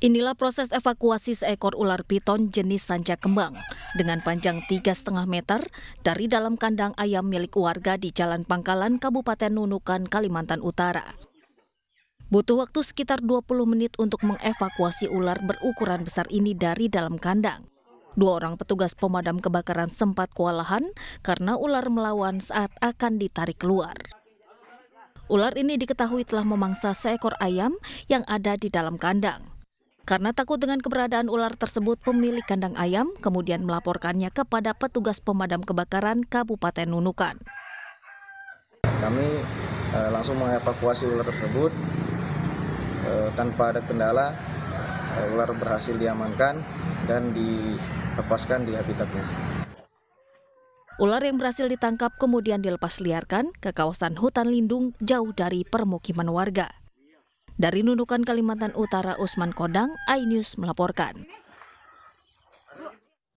Inilah proses evakuasi seekor ular piton jenis sanca kembang dengan panjang 3,5 meter dari dalam kandang ayam milik warga di Jalan Pangkalan, Kabupaten Nunukan, Kalimantan Utara. Butuh waktu sekitar 20 menit untuk mengevakuasi ular berukuran besar ini dari dalam kandang. Dua orang petugas pemadam kebakaran sempat kewalahan karena ular melawan saat akan ditarik keluar. Ular ini diketahui telah memangsa seekor ayam yang ada di dalam kandang. Karena takut dengan keberadaan ular tersebut, pemilik kandang ayam kemudian melaporkannya kepada petugas pemadam kebakaran Kabupaten Nunukan. Kami eh, langsung mengevakuasi ular tersebut eh, tanpa ada kendala. Eh, ular berhasil diamankan dan dilepaskan di habitatnya. Ular yang berhasil ditangkap kemudian dilepas liarkan ke kawasan hutan lindung jauh dari permukiman warga. Dari Nunukan Kalimantan Utara Usman Kodang, iNews melaporkan.